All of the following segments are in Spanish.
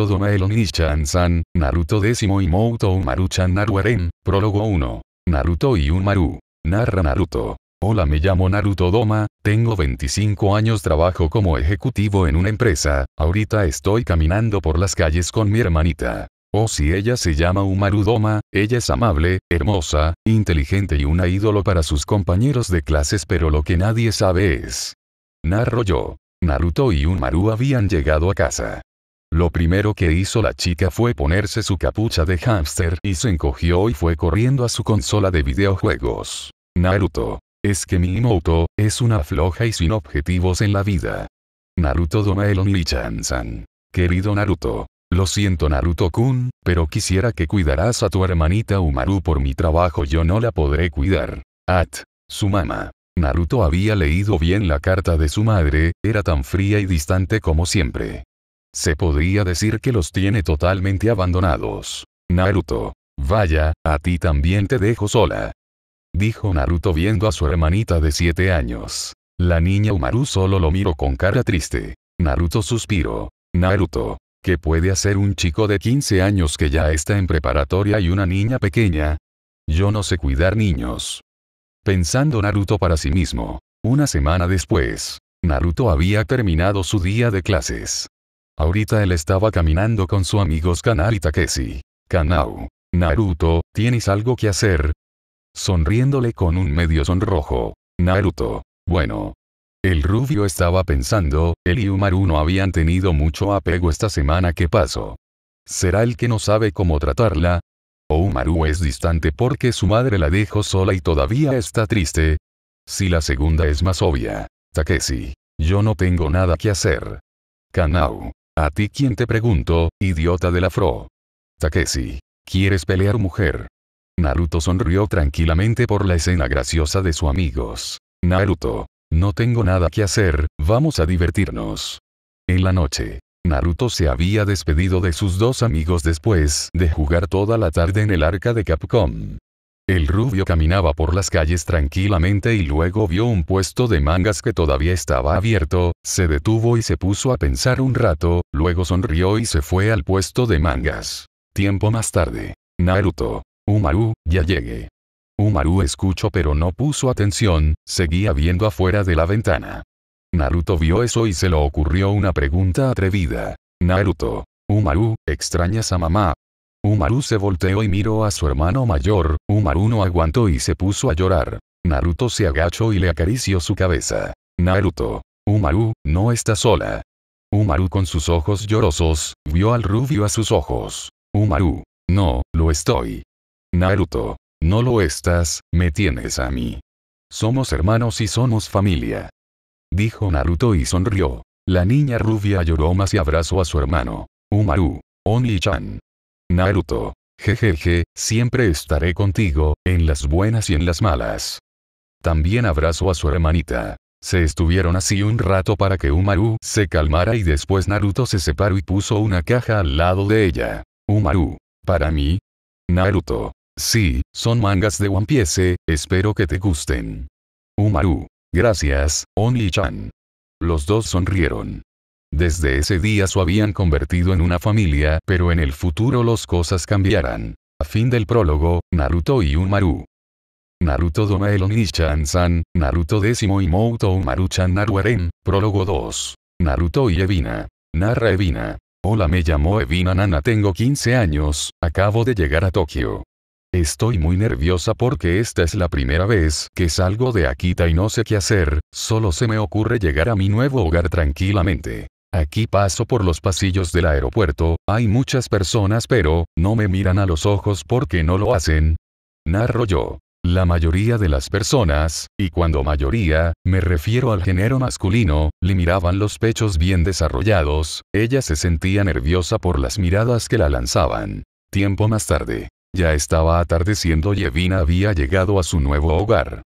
Naruto Domael oni san Naruto décimo y Umaru Chan Naruaren, prólogo 1. Naruto y Unmaru. Narra Naruto. Hola me llamo Naruto Doma, tengo 25 años trabajo como ejecutivo en una empresa, ahorita estoy caminando por las calles con mi hermanita. O oh, si ella se llama Umaru Doma, ella es amable, hermosa, inteligente y una ídolo para sus compañeros de clases pero lo que nadie sabe es. Narro yo. Naruto y Unmaru habían llegado a casa. Lo primero que hizo la chica fue ponerse su capucha de hámster y se encogió y fue corriendo a su consola de videojuegos. Naruto. Es que mi moto es una floja y sin objetivos en la vida. Naruto Domaelon Lichansan. Querido Naruto. Lo siento Naruto-kun, pero quisiera que cuidaras a tu hermanita Umaru por mi trabajo yo no la podré cuidar. At. Su mamá. Naruto había leído bien la carta de su madre, era tan fría y distante como siempre. Se podría decir que los tiene totalmente abandonados. Naruto. Vaya, a ti también te dejo sola. Dijo Naruto viendo a su hermanita de 7 años. La niña Umaru solo lo miró con cara triste. Naruto suspiró. Naruto. ¿Qué puede hacer un chico de 15 años que ya está en preparatoria y una niña pequeña? Yo no sé cuidar niños. Pensando Naruto para sí mismo. Una semana después, Naruto había terminado su día de clases. Ahorita él estaba caminando con su amigos Kanar y Takeshi. Kanao. Naruto, ¿tienes algo que hacer? Sonriéndole con un medio sonrojo. Naruto. Bueno. El rubio estaba pensando, él y Umaru no habían tenido mucho apego esta semana que pasó. ¿Será el que no sabe cómo tratarla? ¿O Umaru es distante porque su madre la dejó sola y todavía está triste? Si la segunda es más obvia. Takeshi. Yo no tengo nada que hacer. Kanau. A ti quien te pregunto, idiota de la Fro? Takeshi. ¿Quieres pelear mujer? Naruto sonrió tranquilamente por la escena graciosa de sus amigos. Naruto. No tengo nada que hacer, vamos a divertirnos. En la noche, Naruto se había despedido de sus dos amigos después de jugar toda la tarde en el arca de Capcom. El rubio caminaba por las calles tranquilamente y luego vio un puesto de mangas que todavía estaba abierto, se detuvo y se puso a pensar un rato, luego sonrió y se fue al puesto de mangas. Tiempo más tarde. Naruto. Umaru, ya llegué. Umaru escuchó pero no puso atención, seguía viendo afuera de la ventana. Naruto vio eso y se le ocurrió una pregunta atrevida. Naruto. Umaru, ¿extrañas a mamá? Umaru se volteó y miró a su hermano mayor, Umaru no aguantó y se puso a llorar. Naruto se agachó y le acarició su cabeza. Naruto. Umaru, no está sola. Umaru con sus ojos llorosos, vio al rubio a sus ojos. Umaru. No, lo estoy. Naruto. No lo estás, me tienes a mí. Somos hermanos y somos familia. Dijo Naruto y sonrió. La niña rubia lloró más y abrazó a su hermano. Umaru. Oni-chan. Naruto. Jejeje, siempre estaré contigo, en las buenas y en las malas. También abrazó a su hermanita. Se estuvieron así un rato para que Umaru se calmara y después Naruto se separó y puso una caja al lado de ella. Umaru. Para mí. Naruto. Sí, son mangas de One Piece, espero que te gusten. Umaru. Gracias, Only chan Los dos sonrieron. Desde ese día su habían convertido en una familia, pero en el futuro las cosas cambiarán. A fin del prólogo, Naruto y Umaru. Naruto Domaelon Ichan-san, Naruto décimo y Mouto Umaru-chan Naruaren, prólogo 2. Naruto y Evina. Narra Evina. Hola me llamo Evina Nana tengo 15 años, acabo de llegar a Tokio. Estoy muy nerviosa porque esta es la primera vez que salgo de Akita y no sé qué hacer, solo se me ocurre llegar a mi nuevo hogar tranquilamente. Aquí paso por los pasillos del aeropuerto, hay muchas personas pero, no me miran a los ojos porque no lo hacen. Narro yo. La mayoría de las personas, y cuando mayoría, me refiero al género masculino, le miraban los pechos bien desarrollados, ella se sentía nerviosa por las miradas que la lanzaban. Tiempo más tarde. Ya estaba atardeciendo y Evina había llegado a su nuevo hogar.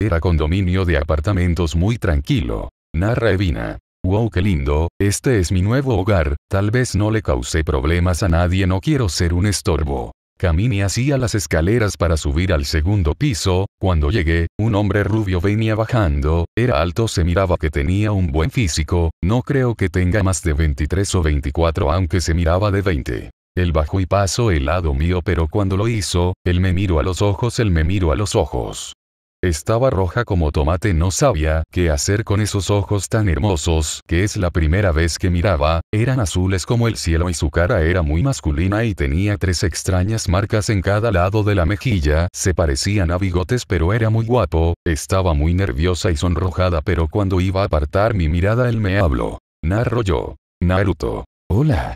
Era condominio de apartamentos muy tranquilo. Narra Evina. Wow, qué lindo, este es mi nuevo hogar, tal vez no le causé problemas a nadie, no quiero ser un estorbo. Caminé hacia las escaleras para subir al segundo piso, cuando llegué, un hombre rubio venía bajando, era alto, se miraba que tenía un buen físico, no creo que tenga más de 23 o 24 aunque se miraba de 20. Él bajó y pasó el lado mío pero cuando lo hizo, él me miró a los ojos, él me miró a los ojos. Estaba roja como tomate, no sabía qué hacer con esos ojos tan hermosos, que es la primera vez que miraba, eran azules como el cielo y su cara era muy masculina y tenía tres extrañas marcas en cada lado de la mejilla, se parecían a bigotes pero era muy guapo, estaba muy nerviosa y sonrojada pero cuando iba a apartar mi mirada él me habló. Narro yo. Naruto. Hola.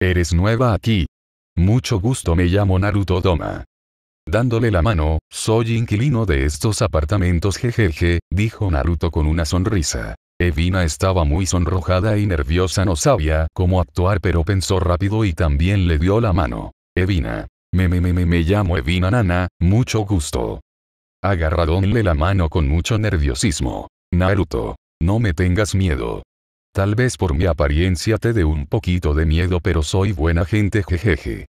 Eres nueva aquí. Mucho gusto me llamo Naruto Doma. Dándole la mano, soy inquilino de estos apartamentos jejeje, dijo Naruto con una sonrisa. Evina estaba muy sonrojada y nerviosa no sabía cómo actuar pero pensó rápido y también le dio la mano. Evina. Me me me me me llamo Evina Nana, mucho gusto. Agarradónle la mano con mucho nerviosismo. Naruto. No me tengas miedo. Tal vez por mi apariencia te dé un poquito de miedo pero soy buena gente jejeje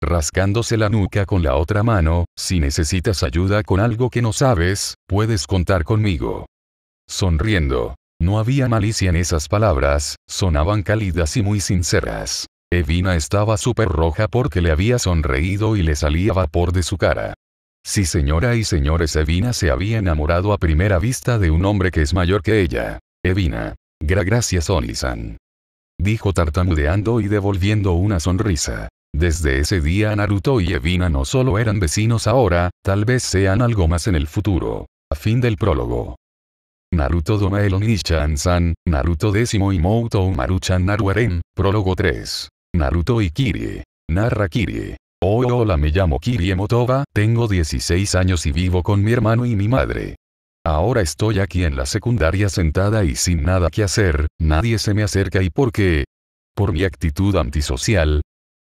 rascándose la nuca con la otra mano, si necesitas ayuda con algo que no sabes, puedes contar conmigo. Sonriendo. No había malicia en esas palabras, sonaban cálidas y muy sinceras. Evina estaba súper roja porque le había sonreído y le salía vapor de su cara. Sí señora y señores Evina se había enamorado a primera vista de un hombre que es mayor que ella. Evina. Gra gracias Onisan. Dijo tartamudeando y devolviendo una sonrisa. Desde ese día Naruto y Evina no solo eran vecinos ahora, tal vez sean algo más en el futuro. A fin del prólogo. Naruto Domaelon Nichan-san, Naruto décimo y Mouto Maruchan Naruaren, prólogo 3. Naruto y Kirie. Narra Kirie. Oh, hola me llamo Kirie Motoba, tengo 16 años y vivo con mi hermano y mi madre. Ahora estoy aquí en la secundaria sentada y sin nada que hacer, nadie se me acerca y ¿por qué? Por mi actitud antisocial,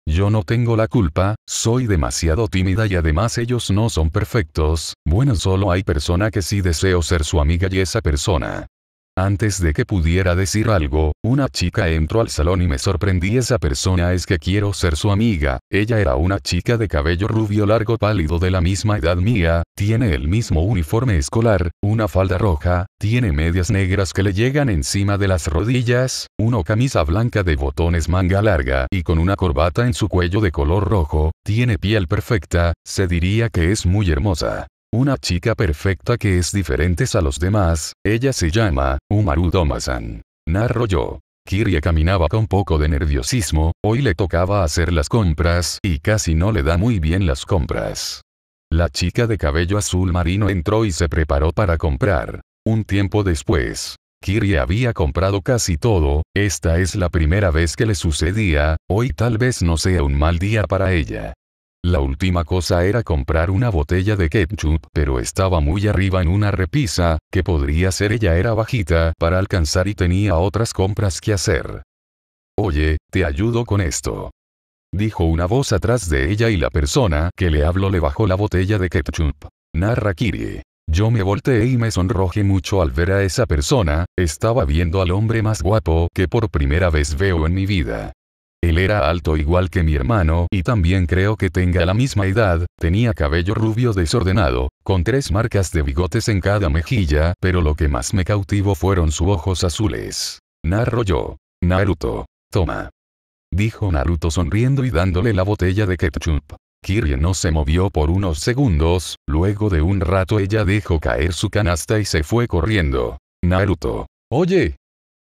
yo no tengo la culpa, soy demasiado tímida y además ellos no son perfectos, bueno solo hay persona que sí deseo ser su amiga y esa persona antes de que pudiera decir algo, una chica entró al salón y me sorprendí esa persona es que quiero ser su amiga, ella era una chica de cabello rubio largo pálido de la misma edad mía, tiene el mismo uniforme escolar, una falda roja, tiene medias negras que le llegan encima de las rodillas, una camisa blanca de botones manga larga y con una corbata en su cuello de color rojo, tiene piel perfecta, se diría que es muy hermosa. Una chica perfecta que es diferente a los demás, ella se llama, Umaru Domasan. Narro yo. Kirie caminaba con poco de nerviosismo, hoy le tocaba hacer las compras, y casi no le da muy bien las compras. La chica de cabello azul marino entró y se preparó para comprar. Un tiempo después, Kirie había comprado casi todo, esta es la primera vez que le sucedía, hoy tal vez no sea un mal día para ella. La última cosa era comprar una botella de ketchup, pero estaba muy arriba en una repisa, que podría ser ella era bajita para alcanzar y tenía otras compras que hacer. Oye, te ayudo con esto. Dijo una voz atrás de ella y la persona que le habló le bajó la botella de ketchup. Narra Kiri. Yo me volteé y me sonrojé mucho al ver a esa persona, estaba viendo al hombre más guapo que por primera vez veo en mi vida. Él era alto igual que mi hermano y también creo que tenga la misma edad, tenía cabello rubio desordenado, con tres marcas de bigotes en cada mejilla, pero lo que más me cautivó fueron sus ojos azules. Narro yo. Naruto. Toma. Dijo Naruto sonriendo y dándole la botella de ketchup. Kirie no se movió por unos segundos, luego de un rato ella dejó caer su canasta y se fue corriendo. Naruto. Oye,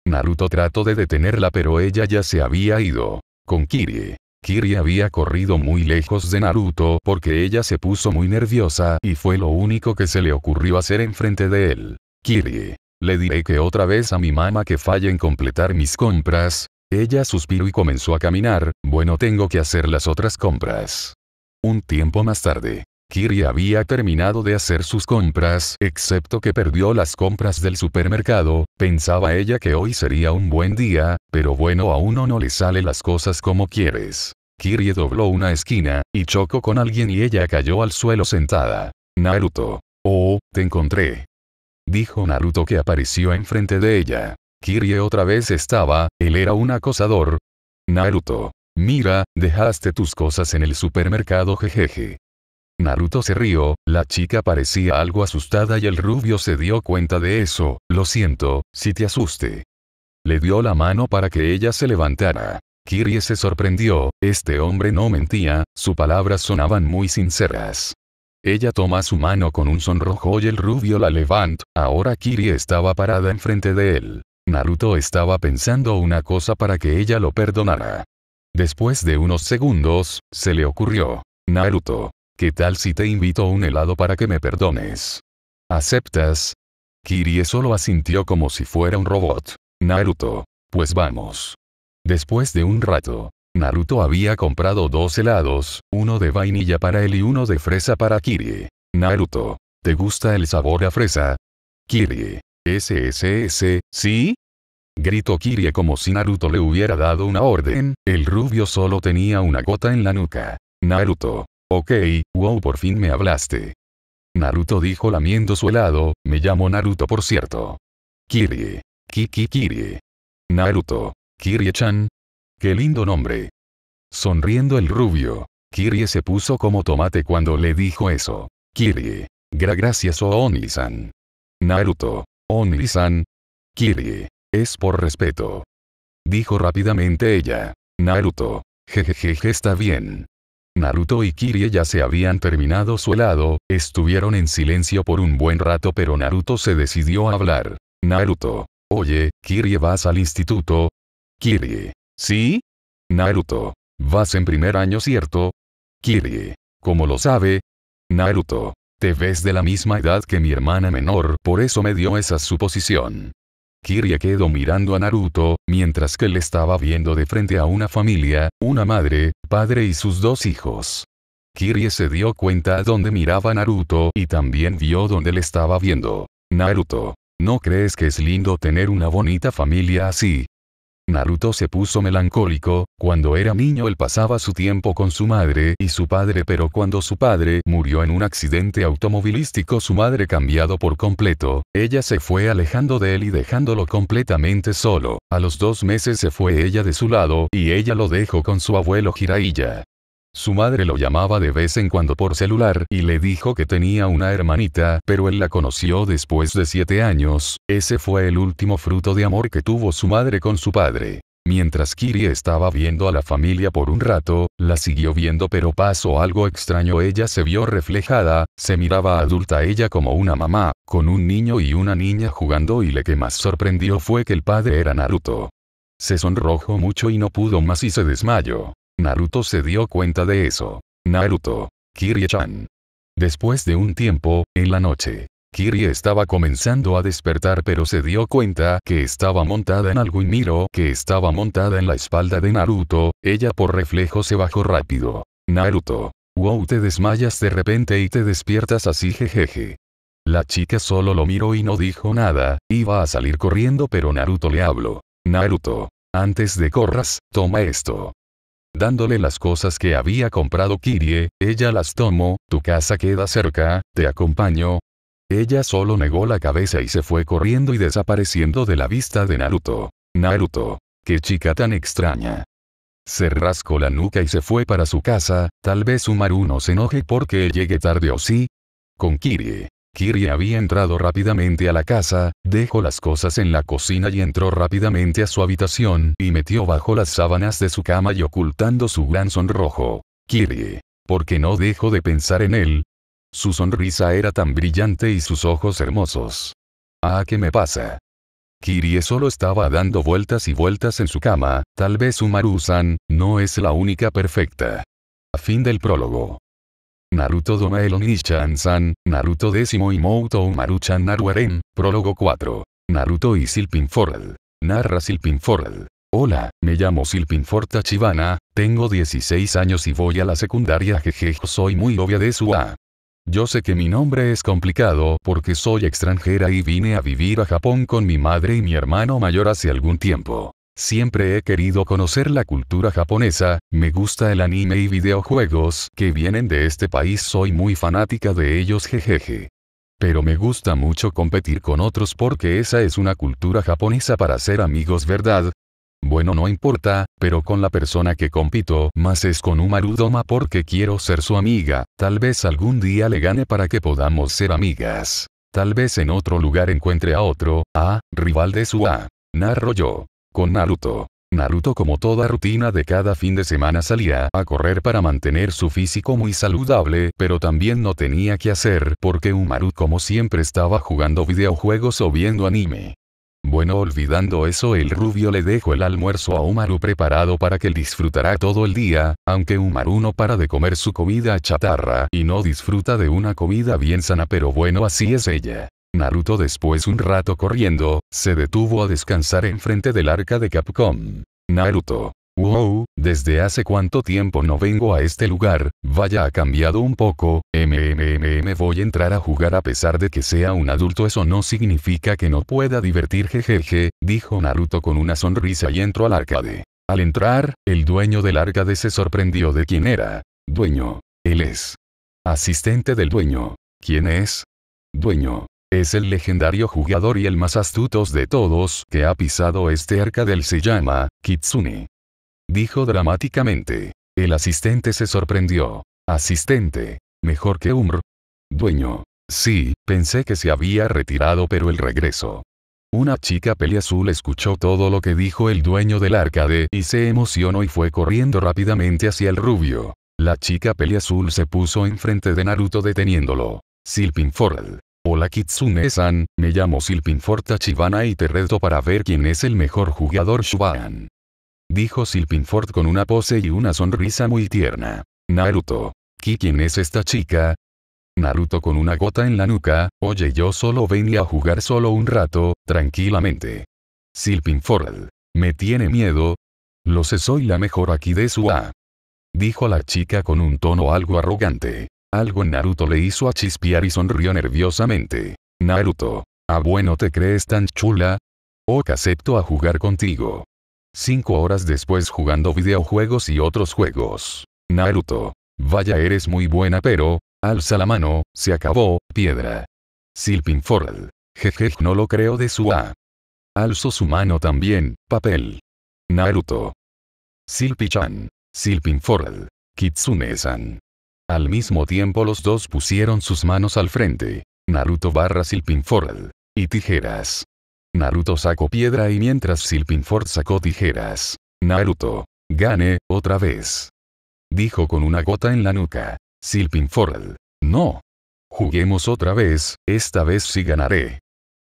Naruto trató de detenerla pero ella ya se había ido. Con Kiri. Kiri había corrido muy lejos de Naruto porque ella se puso muy nerviosa y fue lo único que se le ocurrió hacer enfrente de él. Kiri. Le diré que otra vez a mi mamá que falle en completar mis compras. Ella suspiró y comenzó a caminar, bueno tengo que hacer las otras compras. Un tiempo más tarde, Kiri había terminado de hacer sus compras, excepto que perdió las compras del supermercado, pensaba ella que hoy sería un buen día, pero bueno a uno no le sale las cosas como quieres. Kirie dobló una esquina, y chocó con alguien y ella cayó al suelo sentada. Naruto. Oh, te encontré. Dijo Naruto que apareció enfrente de ella. Kirie otra vez estaba, él era un acosador. Naruto. Mira, dejaste tus cosas en el supermercado jejeje. Naruto se rió, la chica parecía algo asustada y el rubio se dio cuenta de eso, lo siento, si te asuste. Le dio la mano para que ella se levantara. Kirie se sorprendió, este hombre no mentía, sus palabras sonaban muy sinceras. Ella toma su mano con un sonrojo y el rubio la levanta, ahora Kirie estaba parada enfrente de él. Naruto estaba pensando una cosa para que ella lo perdonara. Después de unos segundos, se le ocurrió. Naruto, ¿Qué tal si te invito a un helado para que me perdones? ¿Aceptas? Kirie solo asintió como si fuera un robot. Naruto. Pues vamos. Después de un rato, Naruto había comprado dos helados, uno de vainilla para él y uno de fresa para Kirie. Naruto. ¿Te gusta el sabor a fresa? Kirie. SSS, ¿sí? Gritó Kirie como si Naruto le hubiera dado una orden, el rubio solo tenía una gota en la nuca. Naruto. Ok, wow por fin me hablaste. Naruto dijo lamiendo su helado, me llamo Naruto por cierto. Kirie. Kiki Kirie. Naruto. Kirie-chan. Qué lindo nombre. Sonriendo el rubio, Kirie se puso como tomate cuando le dijo eso. Kirie. Gra gracias o oh Oni-san. Naruto. Oni-san. Kirie. Es por respeto. Dijo rápidamente ella. Naruto. Jejeje está bien. Naruto y Kirie ya se habían terminado su helado, estuvieron en silencio por un buen rato pero Naruto se decidió a hablar. Naruto. Oye, Kirie vas al instituto. Kirie. ¿Sí? Naruto. Vas en primer año cierto. Kirie. ¿Cómo lo sabe? Naruto. Te ves de la misma edad que mi hermana menor, por eso me dio esa suposición. Kirie quedó mirando a Naruto, mientras que él estaba viendo de frente a una familia, una madre, padre y sus dos hijos. Kirie se dio cuenta a dónde miraba Naruto y también vio dónde le estaba viendo. Naruto. ¿No crees que es lindo tener una bonita familia así? Naruto se puso melancólico, cuando era niño él pasaba su tiempo con su madre y su padre pero cuando su padre murió en un accidente automovilístico su madre cambiado por completo, ella se fue alejando de él y dejándolo completamente solo. A los dos meses se fue ella de su lado y ella lo dejó con su abuelo Jiraiya. Su madre lo llamaba de vez en cuando por celular y le dijo que tenía una hermanita, pero él la conoció después de siete años, ese fue el último fruto de amor que tuvo su madre con su padre. Mientras Kiri estaba viendo a la familia por un rato, la siguió viendo pero pasó algo extraño ella se vio reflejada, se miraba adulta ella como una mamá, con un niño y una niña jugando y lo que más sorprendió fue que el padre era Naruto. Se sonrojó mucho y no pudo más y se desmayó. Naruto se dio cuenta de eso. Naruto. Kirie-chan. Después de un tiempo, en la noche, Kirie estaba comenzando a despertar pero se dio cuenta que estaba montada en algo y miró que estaba montada en la espalda de Naruto, ella por reflejo se bajó rápido. Naruto. Wow te desmayas de repente y te despiertas así jejeje. La chica solo lo miró y no dijo nada, iba a salir corriendo pero Naruto le habló. Naruto. Antes de corras, toma esto. Dándole las cosas que había comprado Kirie, ella las tomó, tu casa queda cerca, te acompaño. Ella solo negó la cabeza y se fue corriendo y desapareciendo de la vista de Naruto. Naruto. Qué chica tan extraña. Se rascó la nuca y se fue para su casa, tal vez Umaru no se enoje porque llegue tarde o sí. Con Kirie. Kiri había entrado rápidamente a la casa, dejó las cosas en la cocina y entró rápidamente a su habitación y metió bajo las sábanas de su cama y ocultando su gran sonrojo. Kiri. Porque no dejó de pensar en él. Su sonrisa era tan brillante y sus ojos hermosos. Ah, ¿qué me pasa? Kirie solo estaba dando vueltas y vueltas en su cama, tal vez Umaru-san, no es la única perfecta. A Fin del prólogo. Naruto Domaelon Chan san Naruto décimo y Moutou Maruchan Naruaren, prólogo 4. Naruto y Silpinford. Narra Silpinford. Hola, me llamo Silpinforta Tachibana, tengo 16 años y voy a la secundaria jeje soy muy obvia de su A. Yo sé que mi nombre es complicado porque soy extranjera y vine a vivir a Japón con mi madre y mi hermano mayor hace algún tiempo. Siempre he querido conocer la cultura japonesa, me gusta el anime y videojuegos que vienen de este país, soy muy fanática de ellos jejeje. Pero me gusta mucho competir con otros porque esa es una cultura japonesa para ser amigos, ¿verdad? Bueno, no importa, pero con la persona que compito más es con Umaru Doma porque quiero ser su amiga, tal vez algún día le gane para que podamos ser amigas. Tal vez en otro lugar encuentre a otro, a, rival de su A. Narro yo con Naruto. Naruto como toda rutina de cada fin de semana salía a correr para mantener su físico muy saludable, pero también no tenía que hacer porque Umaru como siempre estaba jugando videojuegos o viendo anime. Bueno olvidando eso el rubio le dejó el almuerzo a Umaru preparado para que disfrutará todo el día, aunque Umaru no para de comer su comida chatarra y no disfruta de una comida bien sana pero bueno así es ella. Naruto después un rato corriendo, se detuvo a descansar enfrente del arca de Capcom. Naruto. Wow, desde hace cuánto tiempo no vengo a este lugar, vaya ha cambiado un poco, MMMM voy a entrar a jugar a pesar de que sea un adulto eso no significa que no pueda divertir jejeje, dijo Naruto con una sonrisa y entró al arcade. Al entrar, el dueño del arcade se sorprendió de quién era. Dueño. Él es. Asistente del dueño. ¿Quién es? Dueño. Es el legendario jugador y el más astuto de todos que ha pisado este arca del se llama, Kitsune. Dijo dramáticamente. El asistente se sorprendió. Asistente. Mejor que Umr. Dueño. Sí, pensé que se había retirado pero el regreso. Una chica peliazul escuchó todo lo que dijo el dueño del arcade y se emocionó y fue corriendo rápidamente hacia el rubio. La chica peliazul se puso enfrente de Naruto deteniéndolo. Silpinford. Hola Kitsune-san, me llamo Silpinfort Chibana y te reto para ver quién es el mejor jugador Shuban. Dijo Silpinfort con una pose y una sonrisa muy tierna. Naruto. quién es esta chica? Naruto con una gota en la nuca, oye yo solo venía a jugar solo un rato, tranquilamente. Silpinfort. ¿Me tiene miedo? Lo sé soy la mejor aquí de Sua. Dijo la chica con un tono algo arrogante. Algo en Naruto le hizo a chispear y sonrió nerviosamente. Naruto. Ah bueno te crees tan chula. Ok acepto a jugar contigo. Cinco horas después jugando videojuegos y otros juegos. Naruto. Vaya eres muy buena pero, alza la mano, se acabó, piedra. Silpinforal. Jeje no lo creo de su A. Alzo su mano también, papel. Naruto. Silpichan. Silpinforal. Kitsune-san. Al mismo tiempo los dos pusieron sus manos al frente. Naruto barra Silpinford. Y tijeras. Naruto sacó piedra y mientras Silpinford sacó tijeras. Naruto. Gane, otra vez. Dijo con una gota en la nuca. Silpinford. No. Juguemos otra vez, esta vez sí ganaré.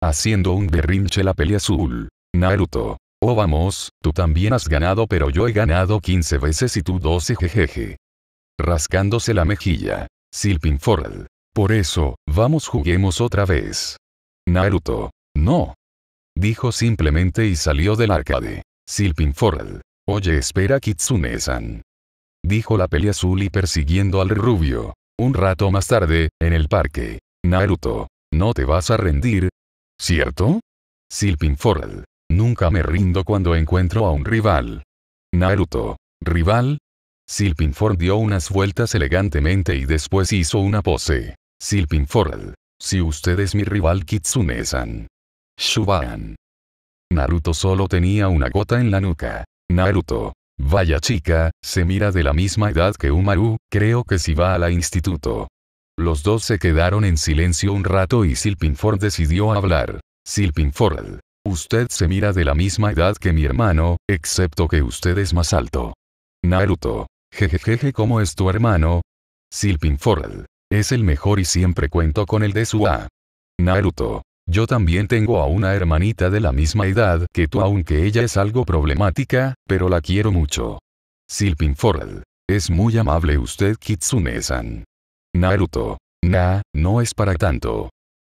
Haciendo un berrinche la pelea azul. Naruto. Oh vamos, tú también has ganado pero yo he ganado 15 veces y tú 12 jejeje rascándose la mejilla. Silpinford. Por eso, vamos juguemos otra vez. Naruto. No. Dijo simplemente y salió del arcade. Silpinford. Oye espera Kitsune-san. Dijo la peli azul y persiguiendo al rubio. Un rato más tarde, en el parque. Naruto. ¿No te vas a rendir? ¿Cierto? Silpinford. Nunca me rindo cuando encuentro a un rival. Naruto. ¿Rival? Silpinford dio unas vueltas elegantemente y después hizo una pose. Silpinford. Si usted es mi rival Kitsune-san. Shuban. Naruto solo tenía una gota en la nuca. Naruto. Vaya chica, se mira de la misma edad que Umaru, creo que si va a la instituto. Los dos se quedaron en silencio un rato y Silpinford decidió hablar. Silpinford. Usted se mira de la misma edad que mi hermano, excepto que usted es más alto. Naruto. Jejejeje, ¿cómo es tu hermano? Silpin Es el mejor y siempre cuento con el de su A. Naruto. Yo también tengo a una hermanita de la misma edad que tú aunque ella es algo problemática, pero la quiero mucho. Silpin Es muy amable usted Kitsune-san. Naruto. na, no es para tanto.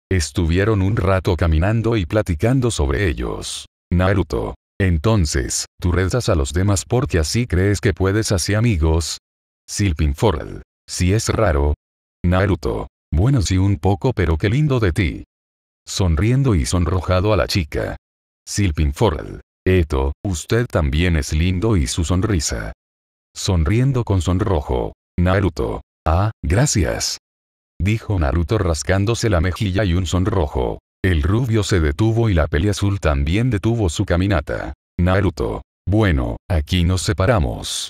Estuvieron un rato caminando y platicando sobre ellos. Naruto. Entonces, tú rezas a los demás porque así crees que puedes hacer amigos. Silpin Silpinforal. Si es raro. Naruto. Bueno sí un poco pero qué lindo de ti. Sonriendo y sonrojado a la chica. Silpin Silpinforal. Eto, usted también es lindo y su sonrisa. Sonriendo con sonrojo. Naruto. Ah, gracias. Dijo Naruto rascándose la mejilla y un sonrojo. El rubio se detuvo y la peli azul también detuvo su caminata. Naruto. Bueno, aquí nos separamos.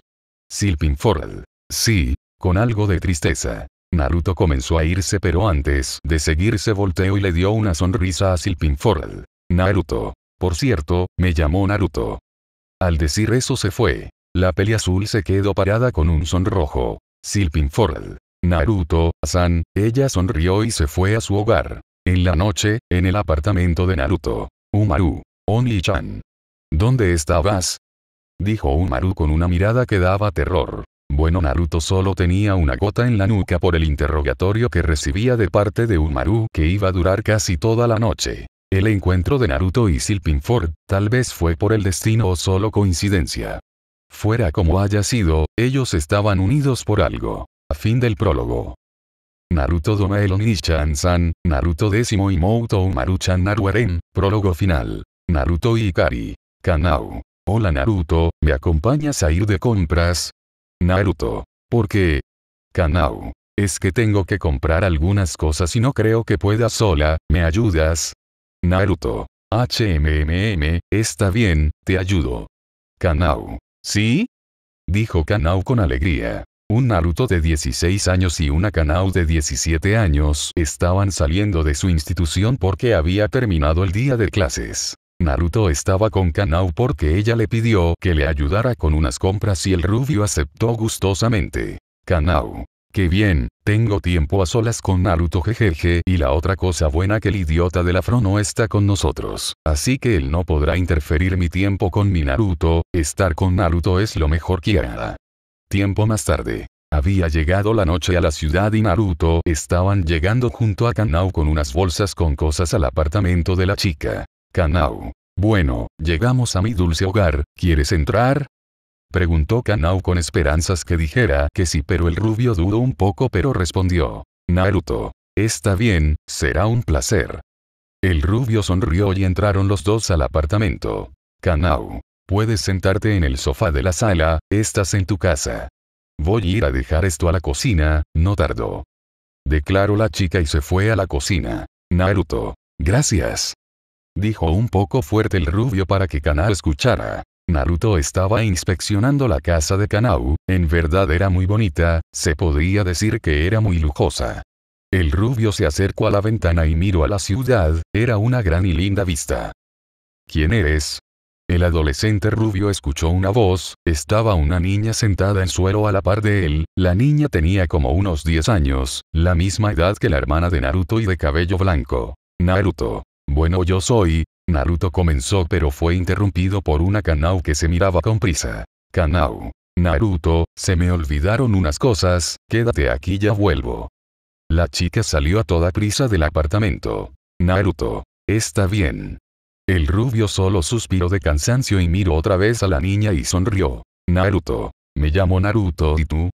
Silpinford. Sí, con algo de tristeza. Naruto comenzó a irse pero antes de seguirse volteó y le dio una sonrisa a Silpinford. Naruto. Por cierto, me llamó Naruto. Al decir eso se fue. La peli azul se quedó parada con un sonrojo. Silpinford. Naruto, San, ella sonrió y se fue a su hogar. En la noche, en el apartamento de Naruto. Umaru. Only chan ¿Dónde estabas? Dijo Umaru con una mirada que daba terror. Bueno Naruto solo tenía una gota en la nuca por el interrogatorio que recibía de parte de Umaru que iba a durar casi toda la noche. El encuentro de Naruto y Silpinford, tal vez fue por el destino o solo coincidencia. Fuera como haya sido, ellos estaban unidos por algo. A fin del prólogo. Naruto Doma Nichan-san, Naruto décimo y Moto Maruchan Naruaren, prólogo final. Naruto y Ikari. Kanao. Hola Naruto, ¿me acompañas a ir de compras? Naruto. ¿Por qué? Kanao. Es que tengo que comprar algunas cosas y no creo que pueda sola, ¿me ayudas? Naruto. HMMM, está bien, te ayudo. Kanao. ¿Sí? Dijo Kanao con alegría. Un Naruto de 16 años y una Kanao de 17 años estaban saliendo de su institución porque había terminado el día de clases. Naruto estaba con Kanao porque ella le pidió que le ayudara con unas compras y el rubio aceptó gustosamente. Kanao. Qué bien, tengo tiempo a solas con Naruto jejeje y la otra cosa buena que el idiota del afro no está con nosotros, así que él no podrá interferir mi tiempo con mi Naruto, estar con Naruto es lo mejor que haga. Tiempo más tarde, había llegado la noche a la ciudad y Naruto estaban llegando junto a Kanao con unas bolsas con cosas al apartamento de la chica. Kanao. Bueno, llegamos a mi dulce hogar, ¿quieres entrar? Preguntó Kanao con esperanzas que dijera que sí pero el rubio dudó un poco pero respondió. Naruto. Está bien, será un placer. El rubio sonrió y entraron los dos al apartamento. Kanao. Puedes sentarte en el sofá de la sala, estás en tu casa. Voy a ir a dejar esto a la cocina, no tardo. Declaró la chica y se fue a la cocina. Naruto. Gracias. Dijo un poco fuerte el rubio para que Kana escuchara. Naruto estaba inspeccionando la casa de Kanau, en verdad era muy bonita, se podía decir que era muy lujosa. El rubio se acercó a la ventana y miró a la ciudad, era una gran y linda vista. ¿Quién eres? El adolescente rubio escuchó una voz, estaba una niña sentada en suelo a la par de él, la niña tenía como unos 10 años, la misma edad que la hermana de Naruto y de cabello blanco. Naruto. Bueno yo soy. Naruto comenzó pero fue interrumpido por una Kanao que se miraba con prisa. Kanao. Naruto, se me olvidaron unas cosas, quédate aquí ya vuelvo. La chica salió a toda prisa del apartamento. Naruto. Está bien. El rubio solo suspiró de cansancio y miró otra vez a la niña y sonrió. Naruto. Me llamo Naruto y tú.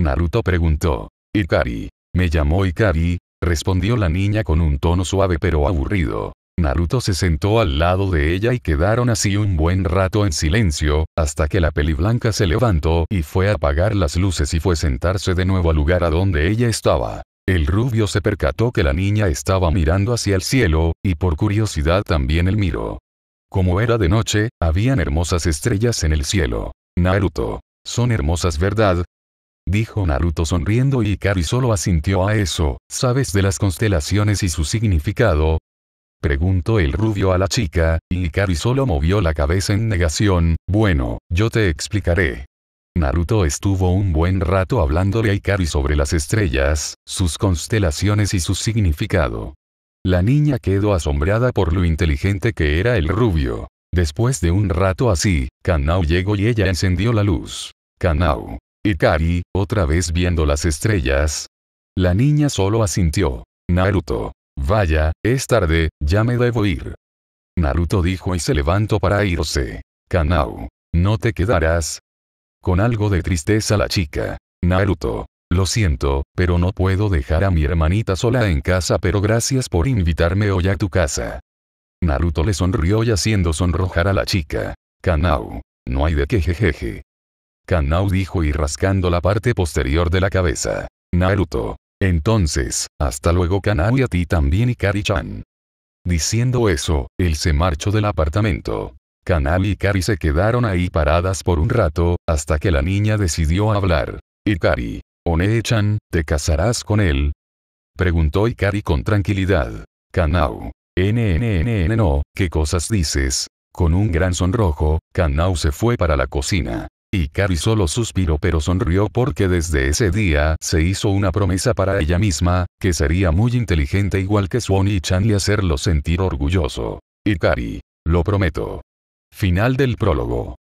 Naruto preguntó. Ikari. Me llamó Ikari, respondió la niña con un tono suave pero aburrido. Naruto se sentó al lado de ella y quedaron así un buen rato en silencio, hasta que la peli blanca se levantó y fue a apagar las luces y fue sentarse de nuevo al lugar a donde ella estaba. El rubio se percató que la niña estaba mirando hacia el cielo, y por curiosidad también él miró. Como era de noche, habían hermosas estrellas en el cielo. Naruto. Son hermosas, ¿verdad? Dijo Naruto sonriendo y Ikari solo asintió a eso. ¿Sabes de las constelaciones y su significado? Preguntó el rubio a la chica, y Ikari solo movió la cabeza en negación. Bueno, yo te explicaré. Naruto estuvo un buen rato hablándole a Ikari sobre las estrellas, sus constelaciones y su significado. La niña quedó asombrada por lo inteligente que era el rubio. Después de un rato así, Kanao llegó y ella encendió la luz. Kanao. Ikari, otra vez viendo las estrellas. La niña solo asintió. Naruto. Vaya, es tarde, ya me debo ir. Naruto dijo y se levantó para irse. Kanao. No te quedarás, con algo de tristeza la chica. Naruto. Lo siento, pero no puedo dejar a mi hermanita sola en casa pero gracias por invitarme hoy a tu casa. Naruto le sonrió y haciendo sonrojar a la chica. Kanao. No hay de qué jejeje. Kanao dijo y rascando la parte posterior de la cabeza. Naruto. Entonces, hasta luego Kanao y a ti también Ikari-chan. Diciendo eso, él se marchó del apartamento. Canal y Kari se quedaron ahí paradas por un rato, hasta que la niña decidió hablar. Ikari, One-chan, ¿te casarás con él? Preguntó Ikari con tranquilidad. Kanau, NNNN no, ¿qué cosas dices? Con un gran sonrojo, Kanau se fue para la cocina. Ikari solo suspiró pero sonrió porque desde ese día se hizo una promesa para ella misma, que sería muy inteligente igual que su chan y hacerlo sentir orgulloso. Ikari. Lo prometo. Final del prólogo.